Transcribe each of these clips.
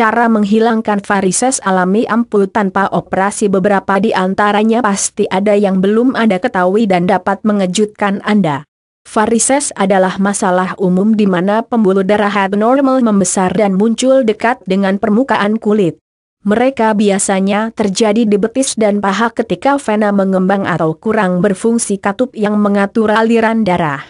cara menghilangkan varises alami ampul tanpa operasi beberapa di antaranya pasti ada yang belum Anda ketahui dan dapat mengejutkan Anda. Varises adalah masalah umum di mana pembuluh darah abnormal membesar dan muncul dekat dengan permukaan kulit. Mereka biasanya terjadi di betis dan paha ketika vena mengembang atau kurang berfungsi katup yang mengatur aliran darah.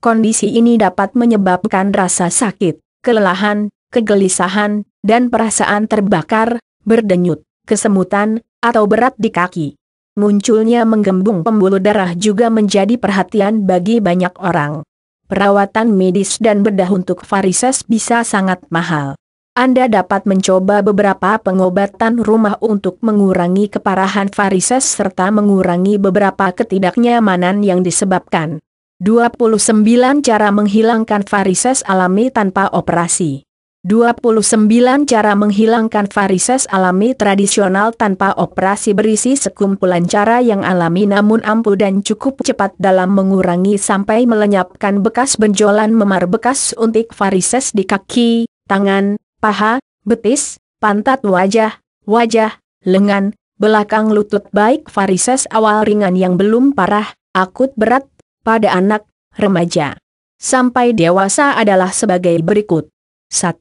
Kondisi ini dapat menyebabkan rasa sakit, kelelahan, kegelisahan, dan perasaan terbakar, berdenyut, kesemutan, atau berat di kaki. Munculnya menggembung pembuluh darah juga menjadi perhatian bagi banyak orang. Perawatan medis dan bedah untuk varises bisa sangat mahal. Anda dapat mencoba beberapa pengobatan rumah untuk mengurangi keparahan varises serta mengurangi beberapa ketidaknyamanan yang disebabkan. 29 Cara Menghilangkan Varises Alami Tanpa Operasi 29 Cara menghilangkan varises alami tradisional tanpa operasi berisi sekumpulan cara yang alami namun ampuh dan cukup cepat dalam mengurangi sampai melenyapkan bekas benjolan memar bekas untik varises di kaki, tangan, paha, betis, pantat wajah, wajah, lengan, belakang lutut baik varises awal ringan yang belum parah, akut berat, pada anak, remaja. Sampai dewasa adalah sebagai berikut. 1.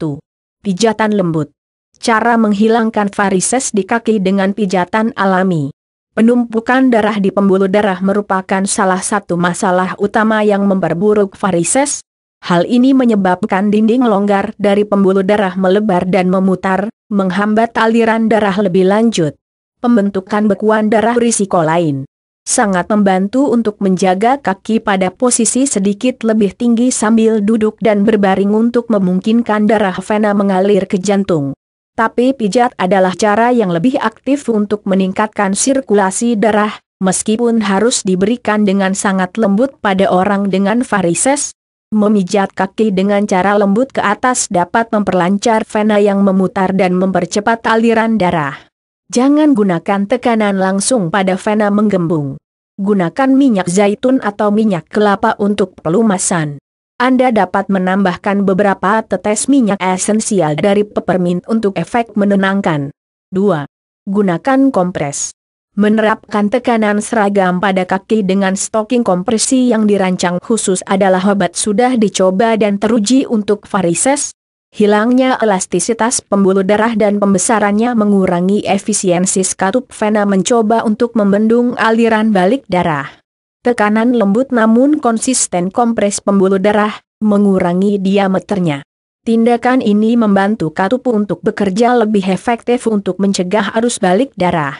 Pijatan lembut. Cara menghilangkan varises di kaki dengan pijatan alami. Penumpukan darah di pembuluh darah merupakan salah satu masalah utama yang memperburuk varises. Hal ini menyebabkan dinding longgar dari pembuluh darah melebar dan memutar, menghambat aliran darah lebih lanjut. Pembentukan bekuan darah risiko lain sangat membantu untuk menjaga kaki pada posisi sedikit lebih tinggi sambil duduk dan berbaring untuk memungkinkan darah vena mengalir ke jantung. Tapi pijat adalah cara yang lebih aktif untuk meningkatkan sirkulasi darah, meskipun harus diberikan dengan sangat lembut pada orang dengan varises, Memijat kaki dengan cara lembut ke atas dapat memperlancar vena yang memutar dan mempercepat aliran darah. Jangan gunakan tekanan langsung pada vena menggembung. Gunakan minyak zaitun atau minyak kelapa untuk pelumasan. Anda dapat menambahkan beberapa tetes minyak esensial dari peppermint untuk efek menenangkan. 2. Gunakan kompres. Menerapkan tekanan seragam pada kaki dengan stoking kompresi yang dirancang khusus adalah obat sudah dicoba dan teruji untuk varises, hilangnya elastisitas pembuluh darah dan pembesarannya mengurangi efisiensi skatup vena mencoba untuk membendung aliran balik darah. Tekanan lembut namun konsisten kompres pembuluh darah, mengurangi diameternya. Tindakan ini membantu katup untuk bekerja lebih efektif untuk mencegah arus balik darah.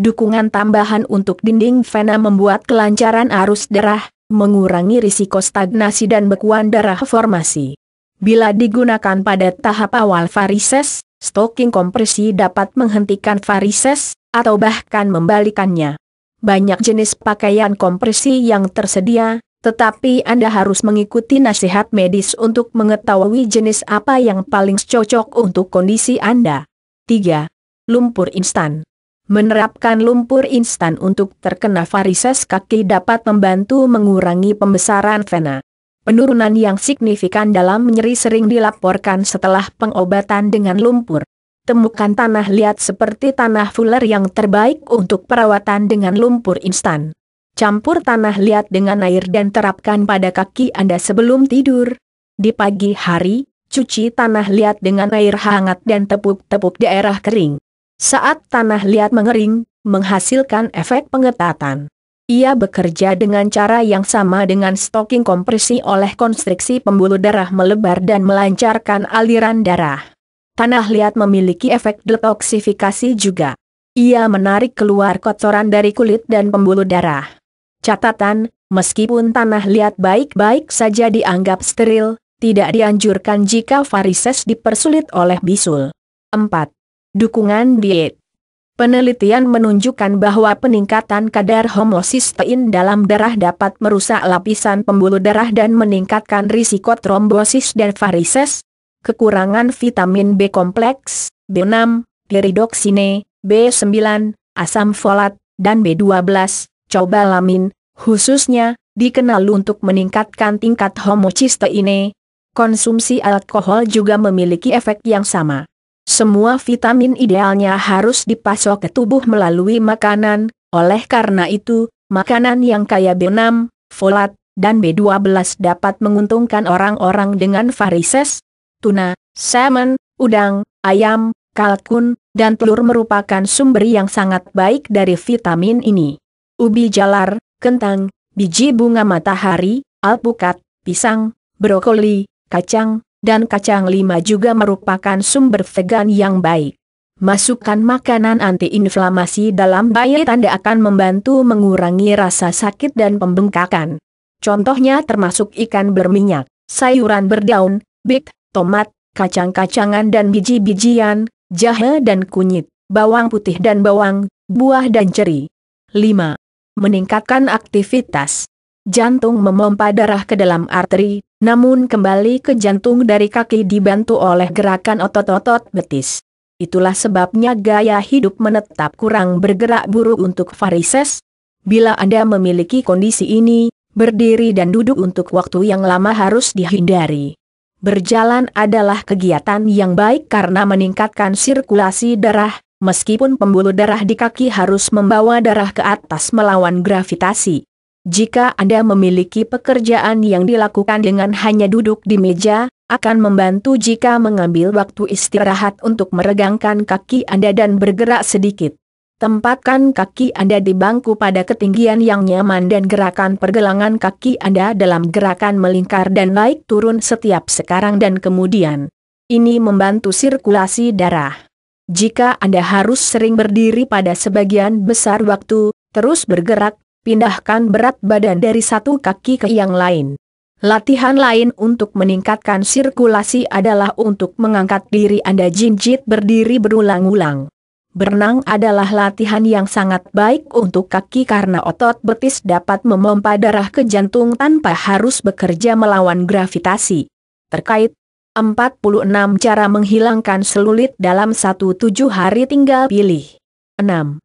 Dukungan tambahan untuk dinding vena membuat kelancaran arus darah, mengurangi risiko stagnasi dan bekuan darah formasi. Bila digunakan pada tahap awal varises, stoking kompresi dapat menghentikan varises, atau bahkan membalikannya. Banyak jenis pakaian kompresi yang tersedia, tetapi Anda harus mengikuti nasihat medis untuk mengetahui jenis apa yang paling cocok untuk kondisi Anda. 3. Lumpur instan Menerapkan lumpur instan untuk terkena varises kaki dapat membantu mengurangi pembesaran vena. Penurunan yang signifikan dalam nyeri sering dilaporkan setelah pengobatan dengan lumpur. Temukan tanah liat seperti tanah fuller yang terbaik untuk perawatan dengan lumpur instan. Campur tanah liat dengan air dan terapkan pada kaki Anda sebelum tidur. Di pagi hari, cuci tanah liat dengan air hangat dan tepuk-tepuk daerah kering. Saat tanah liat mengering, menghasilkan efek pengetatan. Ia bekerja dengan cara yang sama dengan stoking kompresi oleh konstriksi pembuluh darah melebar dan melancarkan aliran darah. Tanah liat memiliki efek detoksifikasi juga. Ia menarik keluar kotoran dari kulit dan pembuluh darah. Catatan, meskipun tanah liat baik-baik saja dianggap steril, tidak dianjurkan jika varises dipersulit oleh bisul. 4. Dukungan diet Penelitian menunjukkan bahwa peningkatan kadar homosistein dalam darah dapat merusak lapisan pembuluh darah dan meningkatkan risiko trombosis dan varises, kekurangan vitamin B kompleks, B6, piridoksine, B9, asam folat, dan B12, cobalamin, khususnya, dikenal untuk meningkatkan tingkat homocisteine. Konsumsi alkohol juga memiliki efek yang sama. Semua vitamin idealnya harus dipasok ke tubuh melalui makanan, oleh karena itu, makanan yang kaya B6, folat, dan B12 dapat menguntungkan orang-orang dengan varises, tuna, salmon, udang, ayam, kalkun, dan telur merupakan sumber yang sangat baik dari vitamin ini. Ubi jalar, kentang, biji bunga matahari, alpukat, pisang, brokoli, kacang, dan kacang lima juga merupakan sumber vegan yang baik. Masukkan makanan antiinflamasi dalam bayi tanda akan membantu mengurangi rasa sakit dan pembengkakan. Contohnya termasuk ikan berminyak, sayuran berdaun, bit, tomat, kacang-kacangan dan biji-bijian, jahe dan kunyit, bawang putih dan bawang, buah dan ceri. 5. Meningkatkan aktivitas Jantung memompa darah ke dalam arteri, namun kembali ke jantung dari kaki dibantu oleh gerakan otot-otot betis. Itulah sebabnya gaya hidup menetap kurang bergerak buruk untuk varises. Bila Anda memiliki kondisi ini, berdiri dan duduk untuk waktu yang lama harus dihindari. Berjalan adalah kegiatan yang baik karena meningkatkan sirkulasi darah, meskipun pembuluh darah di kaki harus membawa darah ke atas melawan gravitasi. Jika Anda memiliki pekerjaan yang dilakukan dengan hanya duduk di meja, akan membantu jika mengambil waktu istirahat untuk meregangkan kaki Anda dan bergerak sedikit. Tempatkan kaki Anda di bangku pada ketinggian yang nyaman dan gerakan pergelangan kaki Anda dalam gerakan melingkar dan naik turun setiap sekarang dan kemudian. Ini membantu sirkulasi darah. Jika Anda harus sering berdiri pada sebagian besar waktu, terus bergerak Pindahkan berat badan dari satu kaki ke yang lain. Latihan lain untuk meningkatkan sirkulasi adalah untuk mengangkat diri Anda jinjit berdiri berulang-ulang. Berenang adalah latihan yang sangat baik untuk kaki karena otot betis dapat memompa darah ke jantung tanpa harus bekerja melawan gravitasi. Terkait 46 cara menghilangkan selulit dalam 1 hari tinggal pilih. 6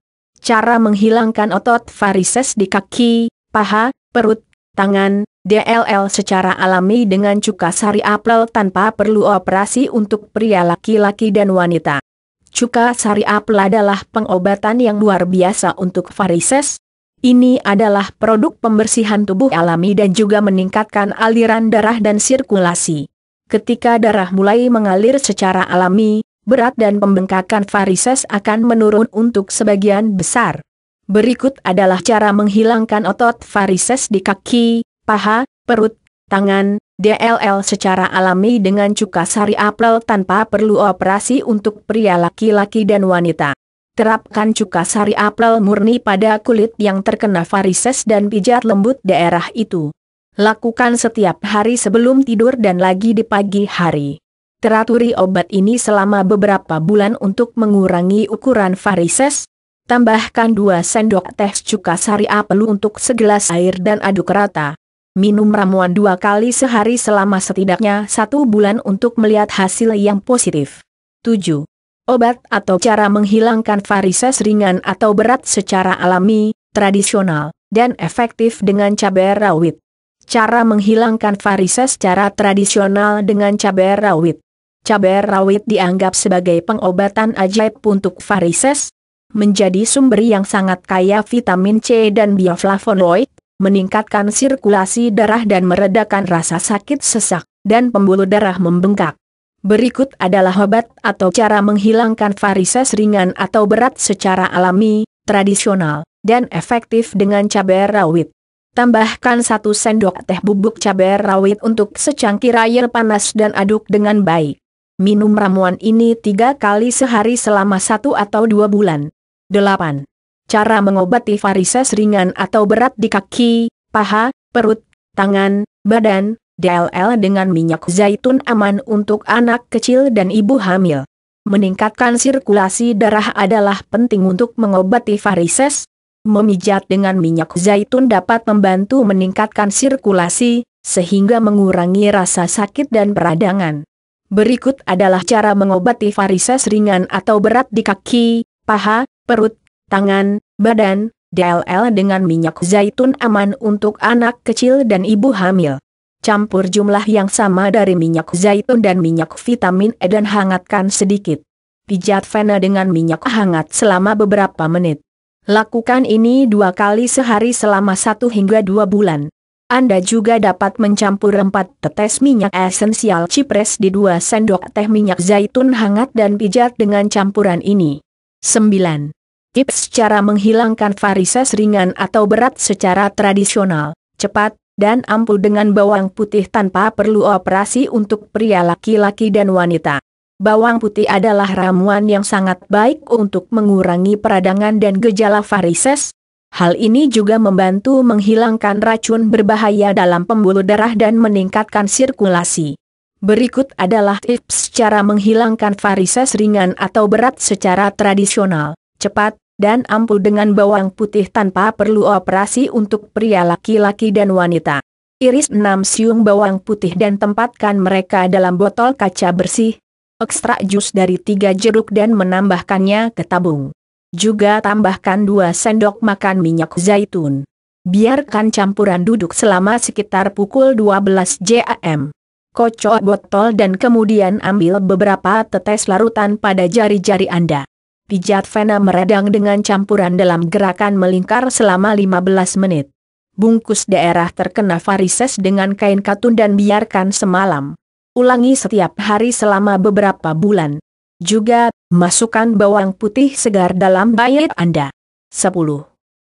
cara menghilangkan otot varises di kaki, paha, perut, tangan, DLL secara alami dengan cuka sari apel tanpa perlu operasi untuk pria laki-laki dan wanita. Cuka sari apel adalah pengobatan yang luar biasa untuk varises. Ini adalah produk pembersihan tubuh alami dan juga meningkatkan aliran darah dan sirkulasi. Ketika darah mulai mengalir secara alami, berat dan pembengkakan varises akan menurun untuk sebagian besar. Berikut adalah cara menghilangkan otot varises di kaki, paha, perut, tangan, DLL secara alami dengan cuka sari apel tanpa perlu operasi untuk pria laki-laki dan wanita. Terapkan cuka sari apel murni pada kulit yang terkena varises dan pijat lembut daerah itu. Lakukan setiap hari sebelum tidur dan lagi di pagi hari teraturi obat ini selama beberapa bulan untuk mengurangi ukuran varises. Tambahkan 2 sendok teh cuka sari apel untuk segelas air dan aduk rata. Minum ramuan dua kali sehari selama setidaknya satu bulan untuk melihat hasil yang positif. 7. Obat atau cara menghilangkan varises ringan atau berat secara alami, tradisional, dan efektif dengan cabai rawit. Cara menghilangkan varises secara tradisional dengan cabai rawit cabai rawit dianggap sebagai pengobatan ajaib untuk varises, menjadi sumber yang sangat kaya vitamin C dan bioflavonoid, meningkatkan sirkulasi darah dan meredakan rasa sakit sesak, dan pembuluh darah membengkak. Berikut adalah obat atau cara menghilangkan varises ringan atau berat secara alami, tradisional, dan efektif dengan cabai rawit. Tambahkan 1 sendok teh bubuk cabai rawit untuk secangkir air panas dan aduk dengan baik. Minum ramuan ini tiga kali sehari selama satu atau dua bulan. 8. Cara mengobati varises ringan atau berat di kaki, paha, perut, tangan, badan, DLL dengan minyak zaitun aman untuk anak kecil dan ibu hamil. Meningkatkan sirkulasi darah adalah penting untuk mengobati varises. Memijat dengan minyak zaitun dapat membantu meningkatkan sirkulasi, sehingga mengurangi rasa sakit dan peradangan. Berikut adalah cara mengobati varises ringan atau berat di kaki, paha, perut, tangan, badan, DLL dengan minyak zaitun aman untuk anak kecil dan ibu hamil. Campur jumlah yang sama dari minyak zaitun dan minyak vitamin E dan hangatkan sedikit. Pijat vena dengan minyak hangat selama beberapa menit. Lakukan ini dua kali sehari selama satu hingga dua bulan. Anda juga dapat mencampur 4 tetes minyak esensial cipres di 2 sendok teh minyak zaitun hangat dan pijat dengan campuran ini. 9. Tips cara menghilangkan varises ringan atau berat secara tradisional, cepat, dan ampuh dengan bawang putih tanpa perlu operasi untuk pria laki-laki dan wanita. Bawang putih adalah ramuan yang sangat baik untuk mengurangi peradangan dan gejala varises, Hal ini juga membantu menghilangkan racun berbahaya dalam pembuluh darah dan meningkatkan sirkulasi. Berikut adalah tips cara menghilangkan varises ringan atau berat secara tradisional, cepat, dan ampuh dengan bawang putih tanpa perlu operasi untuk pria laki-laki dan wanita. Iris 6 siung bawang putih dan tempatkan mereka dalam botol kaca bersih, ekstrak jus dari tiga jeruk dan menambahkannya ke tabung. Juga tambahkan 2 sendok makan minyak zaitun. Biarkan campuran duduk selama sekitar pukul 12 JAM. Kocok botol dan kemudian ambil beberapa tetes larutan pada jari-jari Anda. Pijat vena meredang dengan campuran dalam gerakan melingkar selama 15 menit. Bungkus daerah terkena varises dengan kain katun dan biarkan semalam. Ulangi setiap hari selama beberapa bulan. Juga, masukkan bawang putih segar dalam diet Anda. 10.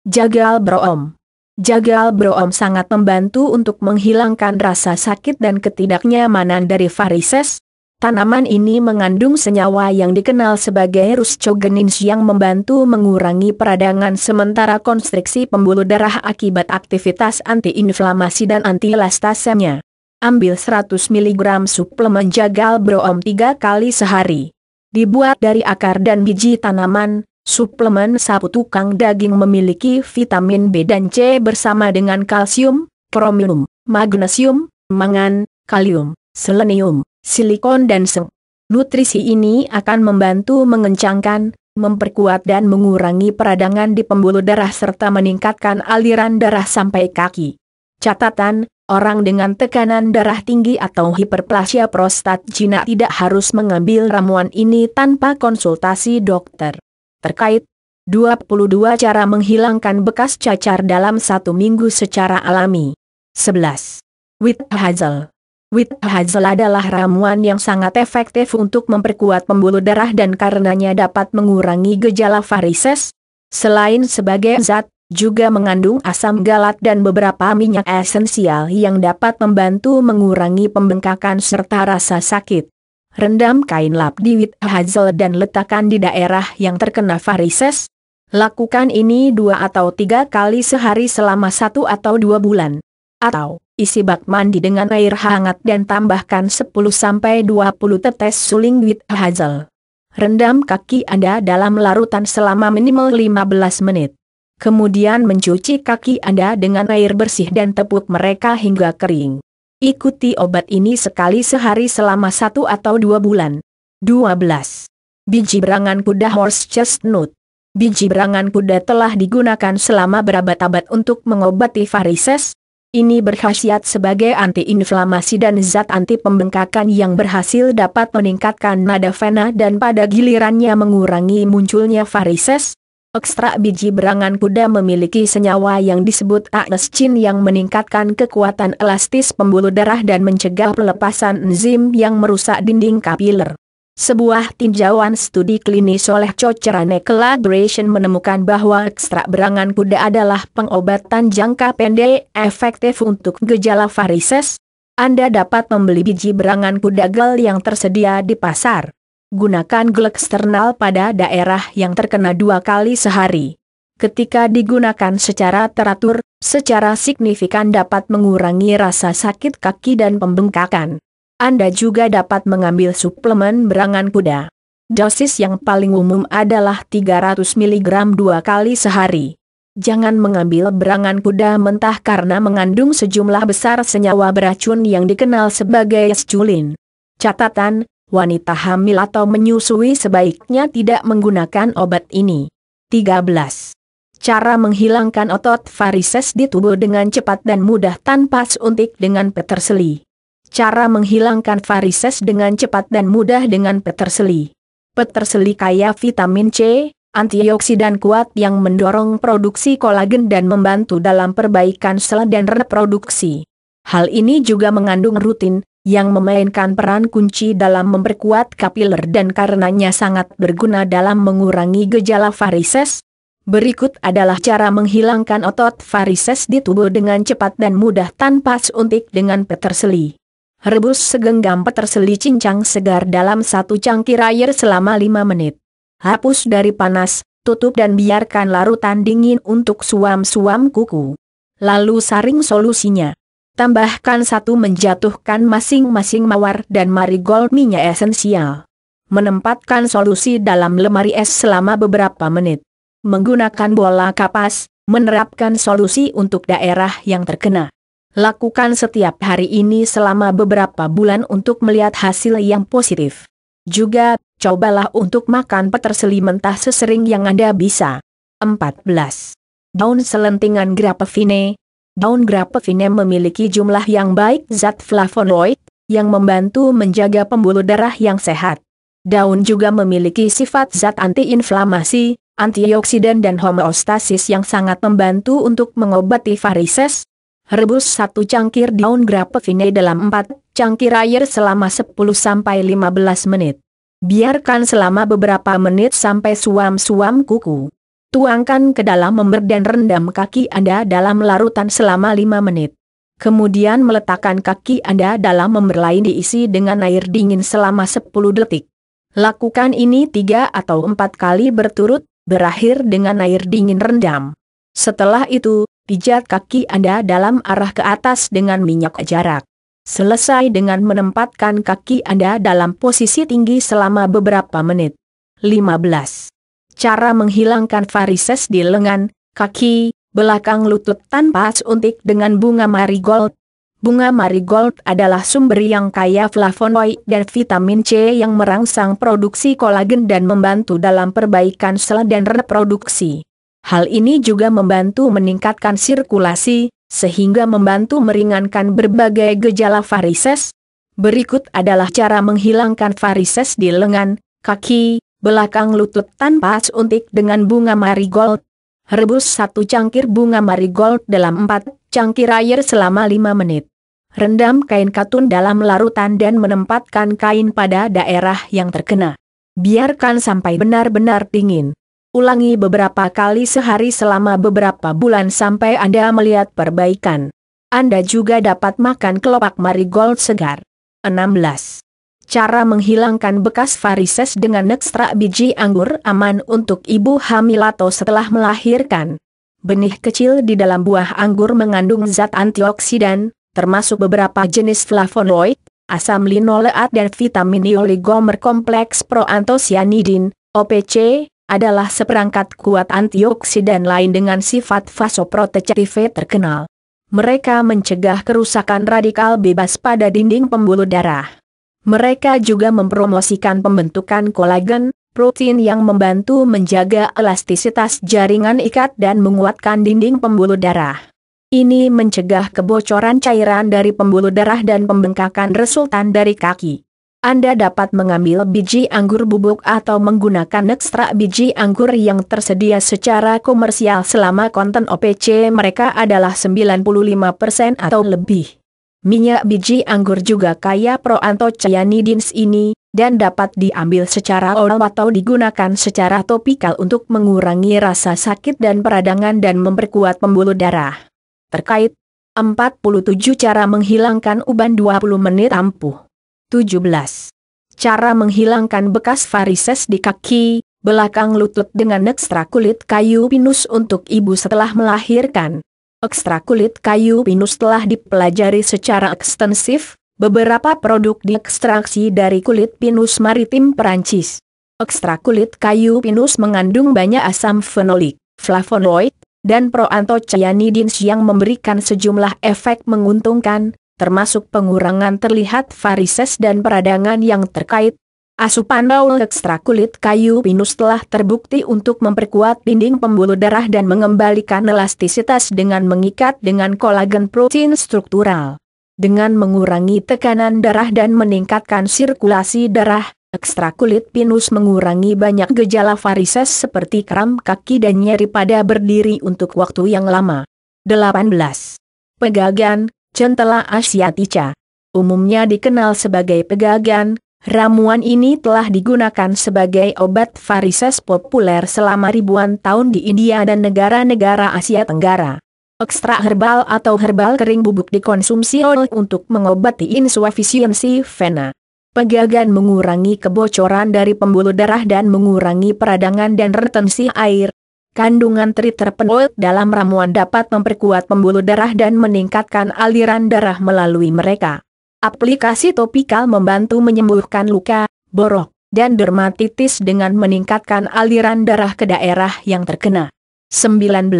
Jagal Broom Jagal Broom sangat membantu untuk menghilangkan rasa sakit dan ketidaknyamanan dari varises. Tanaman ini mengandung senyawa yang dikenal sebagai ruscogenins yang membantu mengurangi peradangan sementara konstriksi pembuluh darah akibat aktivitas antiinflamasi dan antilastasenya. Ambil 100 mg suplemen jagal broom 3 kali sehari dibuat dari akar dan biji tanaman, suplemen sapu tukang daging memiliki vitamin B dan C bersama dengan kalsium, kromium, magnesium, mangan, kalium, selenium, silikon dan seng. Nutrisi ini akan membantu mengencangkan, memperkuat dan mengurangi peradangan di pembuluh darah serta meningkatkan aliran darah sampai kaki. Catatan, Orang dengan tekanan darah tinggi atau hiperplasia prostat jinak tidak harus mengambil ramuan ini tanpa konsultasi dokter. Terkait 22 cara menghilangkan bekas cacar dalam satu minggu secara alami. 11. Wit Hazel Wit Hazel adalah ramuan yang sangat efektif untuk memperkuat pembuluh darah dan karenanya dapat mengurangi gejala varises. Selain sebagai zat juga mengandung asam galat dan beberapa minyak esensial yang dapat membantu mengurangi pembengkakan serta rasa sakit. Rendam kain lap di wit hazel dan letakkan di daerah yang terkena varises. Lakukan ini dua atau tiga kali sehari selama satu atau dua bulan. Atau, isi bak mandi dengan air hangat dan tambahkan 10-20 tetes suling wit hazel. Rendam kaki Anda dalam larutan selama minimal 15 menit. Kemudian mencuci kaki Anda dengan air bersih dan tepuk mereka hingga kering. Ikuti obat ini sekali sehari selama satu atau dua bulan. 12. Biji berangan kuda horse chestnut. Biji berangan kuda telah digunakan selama berabad-abad untuk mengobati varises. Ini berkhasiat sebagai antiinflamasi dan zat anti pembengkakan yang berhasil dapat meningkatkan nada vena dan pada gilirannya mengurangi munculnya varises. Ekstrak biji berangan kuda memiliki senyawa yang disebut aescin yang meningkatkan kekuatan elastis pembuluh darah dan mencegah pelepasan enzim yang merusak dinding kapiler. Sebuah tinjauan studi klinis oleh Cochrane Collaboration menemukan bahwa ekstrak berangan kuda adalah pengobatan jangka pendek efektif untuk gejala varises. Anda dapat membeli biji berangan kuda gel yang tersedia di pasar gunakan gel eksternal pada daerah yang terkena dua kali sehari. Ketika digunakan secara teratur, secara signifikan dapat mengurangi rasa sakit kaki dan pembengkakan. Anda juga dapat mengambil suplemen berangan kuda. Dosis yang paling umum adalah 300 mg dua kali sehari. Jangan mengambil berangan kuda mentah karena mengandung sejumlah besar senyawa beracun yang dikenal sebagai esculin. Catatan, wanita hamil atau menyusui sebaiknya tidak menggunakan obat ini. 13. Cara menghilangkan otot varises di tubuh dengan cepat dan mudah tanpa suntik dengan peterseli. Cara menghilangkan varises dengan cepat dan mudah dengan peterseli. Peterseli kaya vitamin C, antioksidan kuat yang mendorong produksi kolagen dan membantu dalam perbaikan sel dan reproduksi. Hal ini juga mengandung rutin, yang memainkan peran kunci dalam memperkuat kapiler dan karenanya sangat berguna dalam mengurangi gejala varises. Berikut adalah cara menghilangkan otot varises di tubuh dengan cepat dan mudah tanpa suntik dengan peterseli. Rebus segenggam peterseli cincang segar dalam satu cangkir air selama 5 menit. Hapus dari panas, tutup dan biarkan larutan dingin untuk suam-suam kuku. Lalu saring solusinya tambahkan satu menjatuhkan masing-masing mawar dan marigold minyak esensial. Menempatkan solusi dalam lemari es selama beberapa menit. Menggunakan bola kapas, menerapkan solusi untuk daerah yang terkena. Lakukan setiap hari ini selama beberapa bulan untuk melihat hasil yang positif. Juga, cobalah untuk makan peterseli mentah sesering yang Anda bisa. 14. Daun selentingan grapevine daun grapevine memiliki jumlah yang baik zat flavonoid, yang membantu menjaga pembuluh darah yang sehat. Daun juga memiliki sifat zat antiinflamasi, antioksidan dan homeostasis yang sangat membantu untuk mengobati varises. Rebus satu cangkir daun grapevine dalam 4 cangkir air selama 10-15 menit. Biarkan selama beberapa menit sampai suam-suam kuku tuangkan ke dalam ember dan rendam kaki Anda dalam larutan selama 5 menit. Kemudian meletakkan kaki Anda dalam ember lain diisi dengan air dingin selama 10 detik. Lakukan ini 3 atau 4 kali berturut, berakhir dengan air dingin rendam. Setelah itu, pijat kaki Anda dalam arah ke atas dengan minyak jarak. Selesai dengan menempatkan kaki Anda dalam posisi tinggi selama beberapa menit. 15 cara menghilangkan varises di lengan, kaki, belakang lutut tanpa suntik dengan bunga marigold. Bunga marigold adalah sumber yang kaya flavonoid dan vitamin C yang merangsang produksi kolagen dan membantu dalam perbaikan sel dan reproduksi. Hal ini juga membantu meningkatkan sirkulasi, sehingga membantu meringankan berbagai gejala varises. Berikut adalah cara menghilangkan varises di lengan, kaki, belakang lutut tanpa suntik dengan bunga marigold. Rebus satu cangkir bunga marigold dalam empat cangkir air selama lima menit. Rendam kain katun dalam larutan dan menempatkan kain pada daerah yang terkena. Biarkan sampai benar-benar dingin. Ulangi beberapa kali sehari selama beberapa bulan sampai Anda melihat perbaikan. Anda juga dapat makan kelopak marigold segar. 16. Cara menghilangkan bekas varises dengan ekstrak biji anggur aman untuk ibu hamil atau setelah melahirkan. Benih kecil di dalam buah anggur mengandung zat antioksidan, termasuk beberapa jenis flavonoid, asam linoleat dan vitamin E oligomer kompleks proantosianidin, OPC, adalah seperangkat kuat antioksidan lain dengan sifat vasoprotektif terkenal. Mereka mencegah kerusakan radikal bebas pada dinding pembuluh darah. Mereka juga mempromosikan pembentukan kolagen, protein yang membantu menjaga elastisitas jaringan ikat dan menguatkan dinding pembuluh darah. Ini mencegah kebocoran cairan dari pembuluh darah dan pembengkakan resultan dari kaki. Anda dapat mengambil biji anggur bubuk atau menggunakan ekstrak biji anggur yang tersedia secara komersial selama konten OPC mereka adalah 95% atau lebih. Minyak biji anggur juga kaya proantocyanidins ini, dan dapat diambil secara oral atau digunakan secara topikal untuk mengurangi rasa sakit dan peradangan dan memperkuat pembuluh darah. Terkait 47 cara menghilangkan uban 20 menit ampuh. 17. Cara menghilangkan bekas varises di kaki, belakang lutut dengan ekstra kulit kayu pinus untuk ibu setelah melahirkan. Ekstrak kulit kayu pinus telah dipelajari secara ekstensif, beberapa produk diekstraksi dari kulit pinus maritim Perancis. Ekstrak kulit kayu pinus mengandung banyak asam fenolik, flavonoid, dan proanthocyanidins yang memberikan sejumlah efek menguntungkan, termasuk pengurangan terlihat varises dan peradangan yang terkait Asupan baul ekstra kulit kayu pinus telah terbukti untuk memperkuat dinding pembuluh darah dan mengembalikan elastisitas dengan mengikat dengan kolagen protein struktural. Dengan mengurangi tekanan darah dan meningkatkan sirkulasi darah, ekstra kulit pinus mengurangi banyak gejala varises seperti kram kaki dan nyeri pada berdiri untuk waktu yang lama. 18. Pegagan, centela asiatica. Umumnya dikenal sebagai pegagan, Ramuan ini telah digunakan sebagai obat varises populer selama ribuan tahun di India dan negara-negara Asia Tenggara. Ekstrak herbal atau herbal kering bubuk dikonsumsi oleh untuk mengobati insufisiensi vena. Pegagan mengurangi kebocoran dari pembuluh darah dan mengurangi peradangan dan retensi air. Kandungan triterpenoid dalam ramuan dapat memperkuat pembuluh darah dan meningkatkan aliran darah melalui mereka. Aplikasi topikal membantu menyembuhkan luka, borok, dan dermatitis dengan meningkatkan aliran darah ke daerah yang terkena. 19.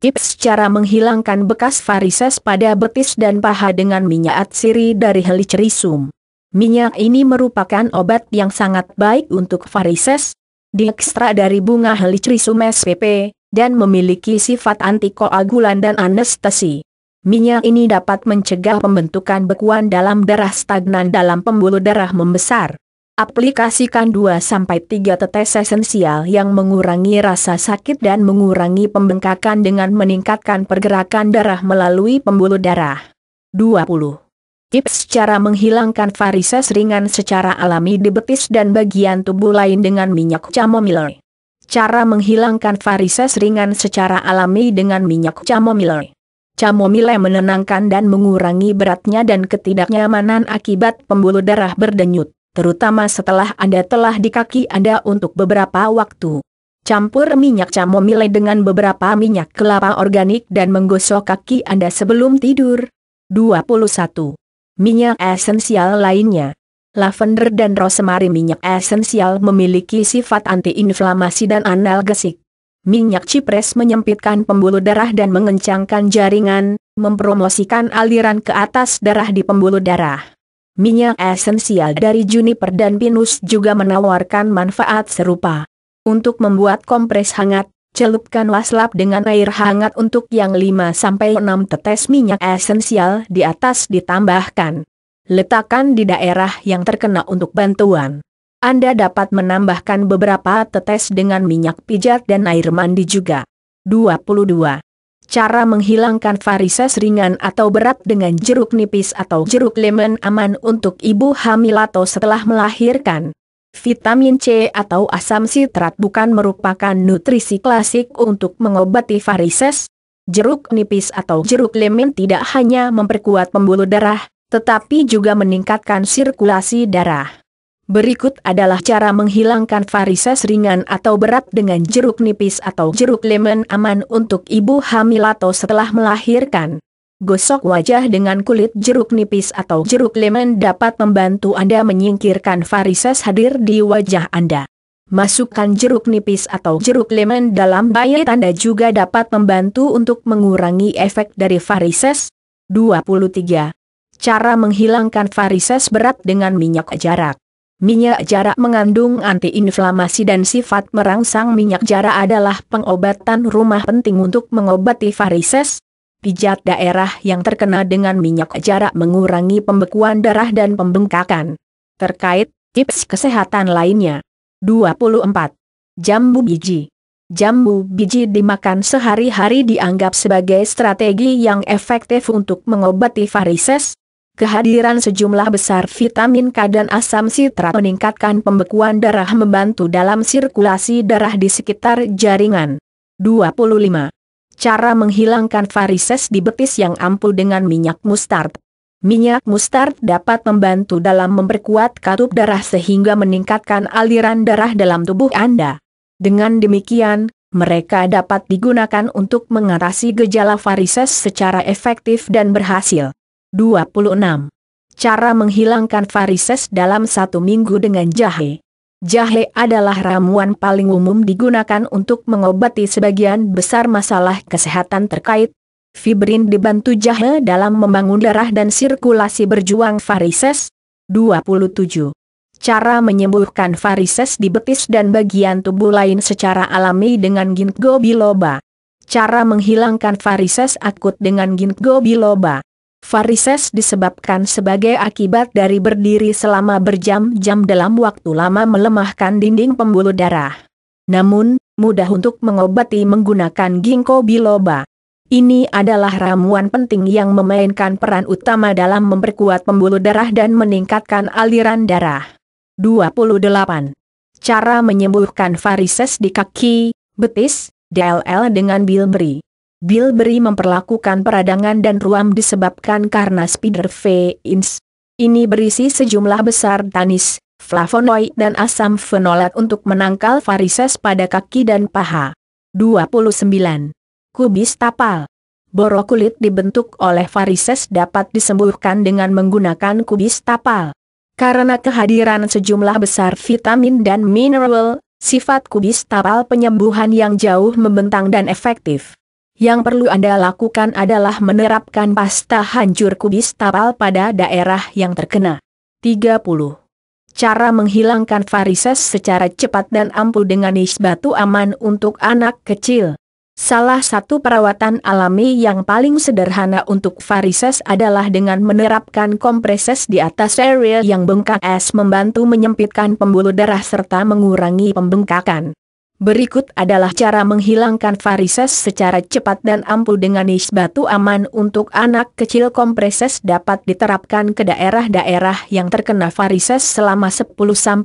Tips cara menghilangkan bekas varises pada betis dan paha dengan minyak atsiri dari helicerisum. Minyak ini merupakan obat yang sangat baik untuk varises, diekstrak dari bunga helicerisum spp, dan memiliki sifat antikoagulan dan anestesi. Minyak ini dapat mencegah pembentukan bekuan dalam darah stagnan dalam pembuluh darah membesar. Aplikasikan 2-3 tetes esensial yang mengurangi rasa sakit dan mengurangi pembengkakan dengan meningkatkan pergerakan darah melalui pembuluh darah. 20. Tips cara menghilangkan varises ringan secara alami di betis dan bagian tubuh lain dengan minyak chamomile. Cara menghilangkan varises ringan secara alami dengan minyak chamomile. Camomile menenangkan dan mengurangi beratnya dan ketidaknyamanan akibat pembuluh darah berdenyut, terutama setelah Anda telah di kaki Anda untuk beberapa waktu. Campur minyak camomile dengan beberapa minyak kelapa organik dan menggosok kaki Anda sebelum tidur. 21. Minyak esensial lainnya Lavender dan rosemary minyak esensial memiliki sifat antiinflamasi dan analgesik minyak cipres menyempitkan pembuluh darah dan mengencangkan jaringan, mempromosikan aliran ke atas darah di pembuluh darah. Minyak esensial dari juniper dan pinus juga menawarkan manfaat serupa. Untuk membuat kompres hangat, celupkan waslap dengan air hangat untuk yang 5-6 tetes minyak esensial di atas ditambahkan. Letakkan di daerah yang terkena untuk bantuan. Anda dapat menambahkan beberapa tetes dengan minyak pijat dan air mandi juga. 22. Cara menghilangkan varises ringan atau berat dengan jeruk nipis atau jeruk lemon aman untuk ibu hamil atau setelah melahirkan. Vitamin C atau asam sitrat bukan merupakan nutrisi klasik untuk mengobati varises. Jeruk nipis atau jeruk lemon tidak hanya memperkuat pembuluh darah, tetapi juga meningkatkan sirkulasi darah. Berikut adalah cara menghilangkan varises ringan atau berat dengan jeruk nipis atau jeruk lemon aman untuk ibu hamil atau setelah melahirkan. Gosok wajah dengan kulit jeruk nipis atau jeruk lemon dapat membantu Anda menyingkirkan varises hadir di wajah Anda. Masukkan jeruk nipis atau jeruk lemon dalam diet Anda juga dapat membantu untuk mengurangi efek dari varises. 23. Cara menghilangkan varises berat dengan minyak jarak. Minyak jarak mengandung antiinflamasi dan sifat merangsang minyak jarak adalah pengobatan rumah penting untuk mengobati varises. Pijat daerah yang terkena dengan minyak jarak mengurangi pembekuan darah dan pembengkakan. Terkait tips kesehatan lainnya. 24. Jambu biji. Jambu biji dimakan sehari-hari dianggap sebagai strategi yang efektif untuk mengobati varises, Kehadiran sejumlah besar vitamin K dan asam sitrat meningkatkan pembekuan darah membantu dalam sirkulasi darah di sekitar jaringan. 25. Cara menghilangkan varises di betis yang ampuh dengan minyak mustard. Minyak mustard dapat membantu dalam memperkuat katup darah sehingga meningkatkan aliran darah dalam tubuh Anda. Dengan demikian, mereka dapat digunakan untuk mengatasi gejala varises secara efektif dan berhasil. 26. Cara menghilangkan varises dalam satu minggu dengan jahe. Jahe adalah ramuan paling umum digunakan untuk mengobati sebagian besar masalah kesehatan terkait. Fibrin dibantu jahe dalam membangun darah dan sirkulasi berjuang varises. 27. Cara menyembuhkan varises di betis dan bagian tubuh lain secara alami dengan ginkgo biloba. Cara menghilangkan varises akut dengan ginkgo biloba. Varises disebabkan sebagai akibat dari berdiri selama berjam-jam dalam waktu lama melemahkan dinding pembuluh darah. Namun, mudah untuk mengobati menggunakan ginkgo biloba. Ini adalah ramuan penting yang memainkan peran utama dalam memperkuat pembuluh darah dan meningkatkan aliran darah. 28. Cara menyembuhkan varises di kaki, betis, DLL dengan bilberry. Bilberry memperlakukan peradangan dan ruam disebabkan karena spider veins. Ini berisi sejumlah besar tanis, flavonoid dan asam fenolat untuk menangkal varises pada kaki dan paha. 29. Kubis tapal. Borok kulit dibentuk oleh varises dapat disembuhkan dengan menggunakan kubis tapal. Karena kehadiran sejumlah besar vitamin dan mineral, sifat kubis tapal penyembuhan yang jauh membentang dan efektif. Yang perlu Anda lakukan adalah menerapkan pasta hancur kubis tapal pada daerah yang terkena. 30. Cara menghilangkan varises secara cepat dan ampuh dengan batu aman untuk anak kecil. Salah satu perawatan alami yang paling sederhana untuk varises adalah dengan menerapkan kompreses di atas area yang bengkak es membantu menyempitkan pembuluh darah serta mengurangi pembengkakan. Berikut adalah cara menghilangkan varises secara cepat dan ampuh dengan batu aman untuk anak kecil kompreses dapat diterapkan ke daerah-daerah yang terkena varises selama 10-15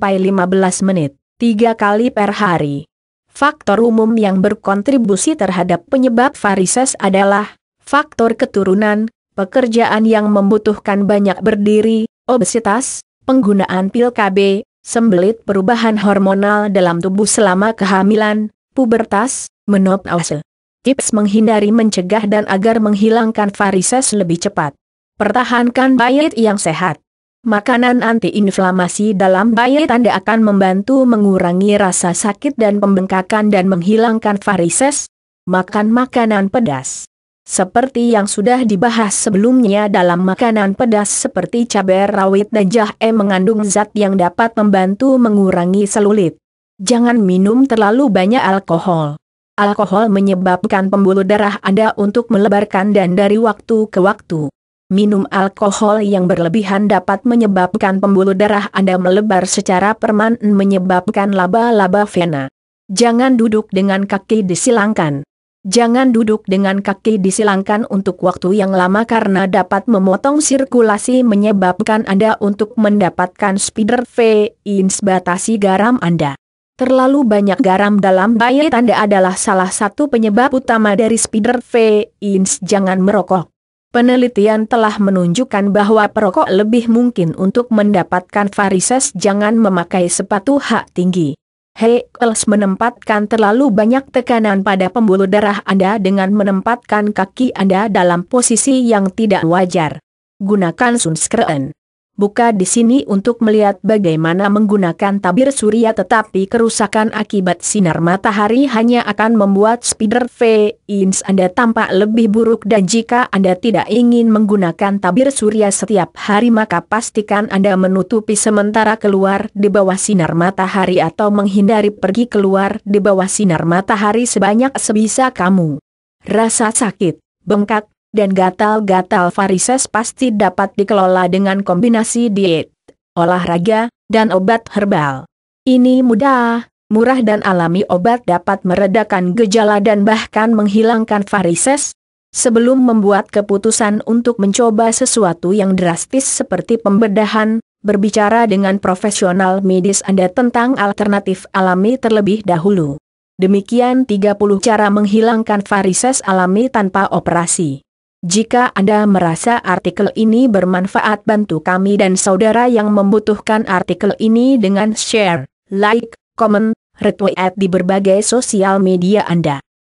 menit, 3 kali per hari. Faktor umum yang berkontribusi terhadap penyebab varises adalah faktor keturunan, pekerjaan yang membutuhkan banyak berdiri, obesitas, penggunaan pil KB, Sembelit perubahan hormonal dalam tubuh selama kehamilan, pubertas, menopause. Tips menghindari mencegah dan agar menghilangkan varises lebih cepat. Pertahankan bayit yang sehat. Makanan antiinflamasi dalam bayi Anda akan membantu mengurangi rasa sakit dan pembengkakan dan menghilangkan varises. Makan makanan pedas. Seperti yang sudah dibahas sebelumnya dalam makanan pedas seperti cabai rawit dan jahe mengandung zat yang dapat membantu mengurangi selulit. Jangan minum terlalu banyak alkohol. Alkohol menyebabkan pembuluh darah Anda untuk melebarkan dan dari waktu ke waktu. Minum alkohol yang berlebihan dapat menyebabkan pembuluh darah Anda melebar secara permanen menyebabkan laba-laba vena. Jangan duduk dengan kaki disilangkan. Jangan duduk dengan kaki disilangkan untuk waktu yang lama karena dapat memotong sirkulasi menyebabkan Anda untuk mendapatkan spider veins batasi garam Anda. Terlalu banyak garam dalam diet Anda adalah salah satu penyebab utama dari spider veins. Jangan merokok. Penelitian telah menunjukkan bahwa perokok lebih mungkin untuk mendapatkan varises jangan memakai sepatu hak tinggi. Hei, Els menempatkan terlalu banyak tekanan pada pembuluh darah Anda dengan menempatkan kaki Anda dalam posisi yang tidak wajar. Gunakan sunscreen buka di sini untuk melihat bagaimana menggunakan tabir surya tetapi kerusakan akibat sinar matahari hanya akan membuat spider veins Anda tampak lebih buruk dan jika Anda tidak ingin menggunakan tabir surya setiap hari maka pastikan Anda menutupi sementara keluar di bawah sinar matahari atau menghindari pergi keluar di bawah sinar matahari sebanyak sebisa kamu. Rasa sakit, bengkak, dan gatal-gatal varises pasti dapat dikelola dengan kombinasi diet, olahraga, dan obat herbal. Ini mudah, murah dan alami obat dapat meredakan gejala dan bahkan menghilangkan varises, Sebelum membuat keputusan untuk mencoba sesuatu yang drastis seperti pembedahan, berbicara dengan profesional medis Anda tentang alternatif alami terlebih dahulu. Demikian 30 cara menghilangkan varises alami tanpa operasi. Jika Anda merasa artikel ini bermanfaat bantu kami dan saudara yang membutuhkan artikel ini dengan share, like, komen, retweet di berbagai sosial media Anda.